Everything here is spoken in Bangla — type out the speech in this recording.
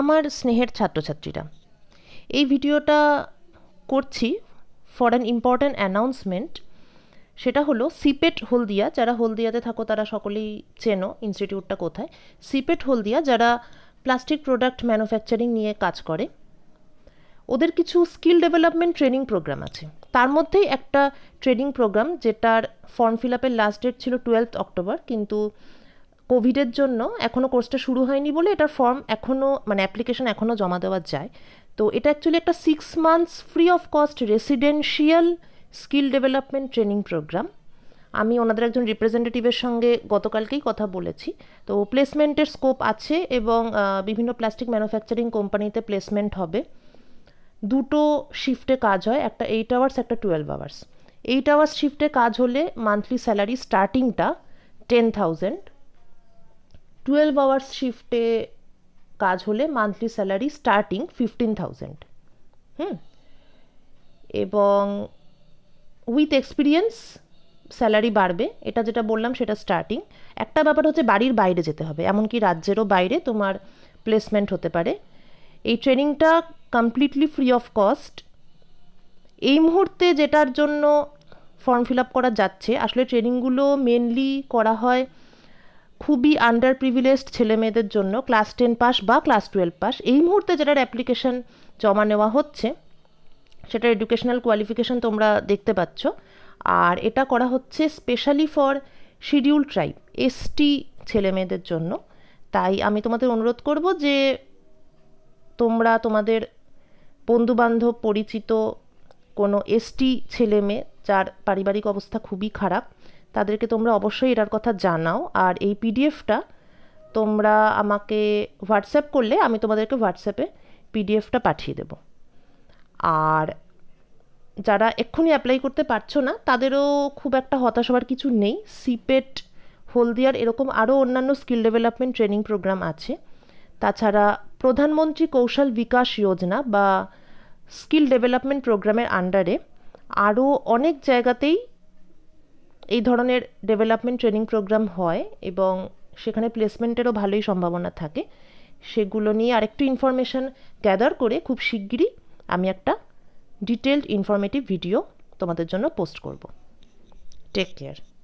আমার স্নেহের ছাত্রছাত্রীরা এই ভিডিওটা করছি ফর অ্যান ইম্পর্ট্যান্ট অ্যানাউন্সমেন্ট সেটা হলো সিপেট হলদিয়া যারা হলদিয়াতে থাকো তারা সকলেই চেনো ইনস্টিটিউটটা কোথায় সিপেট হলদিয়া যারা প্লাস্টিক প্রোডাক্ট ম্যানুফ্যাকচারিং নিয়ে কাজ করে ওদের কিছু স্কিল ডেভেলপমেন্ট ট্রেনিং প্রোগ্রাম আছে তার মধ্যেই একটা ট্রেনিং প্রোগ্রাম যেটার ফর্ম ফিল আপের লাস্ট ডেট ছিল টুয়েলভ অক্টোবর কিন্তু কোভিডের জন্য এখনও কোর্সটা শুরু হয়নি বলে এটার ফর্ম এখনও মানে অ্যাপ্লিকেশন এখনও জমা দেওয়া যায় তো এটা অ্যাকচুয়ালি একটা six months free of cost residential skill development training programme আমি ওনাদের একজন রিপ্রেজেন্টেটিভের সঙ্গে গতকালকেই কথা বলেছি তো প্লেসমেন্টের স্কোপ আছে এবং বিভিন্ন প্লাস্টিক ম্যানুফ্যাকচারিং কোম্পানিতে প্লেসমেন্ট হবে দুটো শিফটে কাজ হয় একটা এইট আওয়ার্স একটা টুয়েলভ আওয়ার্স এইট আওয়ার্স শিফটে কাজ হলে মান্থলি স্যালারি স্টার্টিংটা টেন থাউজেন্ড টুয়েলভ আওয়ার্স শিফটে কাজ হলে monthly salary starting fifteen thousand hmm এবং উইথ এক্সপিরিয়েন্স স্যালারি বাড়বে এটা যেটা বললাম সেটা স্টার্টিং একটা ব্যাপার হচ্ছে বাড়ির বাইরে যেতে হবে এমনকি রাজ্যেরও বাইরে তোমার প্লেসমেন্ট হতে পারে এই ট্রেনিংটা কমপ্লিটলি ফ্রি অফ কস্ট এই মুহূর্তে যেটার জন্য ফর্ম ফিল আপ করা যাচ্ছে আসলে ট্রেনিংগুলো মেনলি করা হয় খুবই আন্ডার প্রিভিলেজড ছেলে মেয়েদের জন্য ক্লাস টেন পাস বা ক্লাস টুয়েলভ পাস এই মুহূর্তে যেটার অ্যাপ্লিকেশন জমা নেওয়া হচ্ছে সেটার এডুকেশনাল কোয়ালিফিকেশন তোমরা দেখতে পাচ্ছ আর এটা করা হচ্ছে specially for schedule tribe ST ছেলে মেয়েদের জন্য তাই আমি তোমাদের অনুরোধ করব যে তোমরা তোমাদের বন্ধুবান্ধব পরিচিত কোনো এসটি ছেলে মেয়ে যার পারিবারিক অবস্থা খুবই খারাপ তাদেরকে তোমরা অবশ্যই এটার কথা জানাও আর এই পিডিএফটা তোমরা আমাকে হোয়াটসঅ্যাপ করলে আমি তোমাদেরকে হোয়াটসঅ্যাপে পিডিএফটা পাঠিয়ে দেব আর যারা এক্ষুনি অ্যাপ্লাই করতে পারছো না তাদেরও খুব একটা হতাশ হওয়ার কিছু নেই সিপেট e হলদিয়ার এরকম আরও অন্যান্য স্কিল ডেভেলপমেন্ট ট্রেনিং প্রোগ্রাম আছে তাছাড়া প্রধানমন্ত্রী কৌশল বিকাশ যোজনা বা স্কিল ডেভেলপমেন্ট প্রোগ্রামের আন্ডারে আরও অনেক জায়গাতেই এই ধরনের ডেভেলপমেন্ট ট্রেনিং প্রোগ্রাম হয় এবং সেখানে প্লেসমেন্টেরও ভালোই সম্ভাবনা থাকে সেগুলো নিয়ে আরেকটু ইনফরমেশান গ্যাদার করে খুব শিগগিরই আমি একটা ডিটেলড ইনফরমেটিভ ভিডিও তোমাদের জন্য পোস্ট করব টেক কেয়ার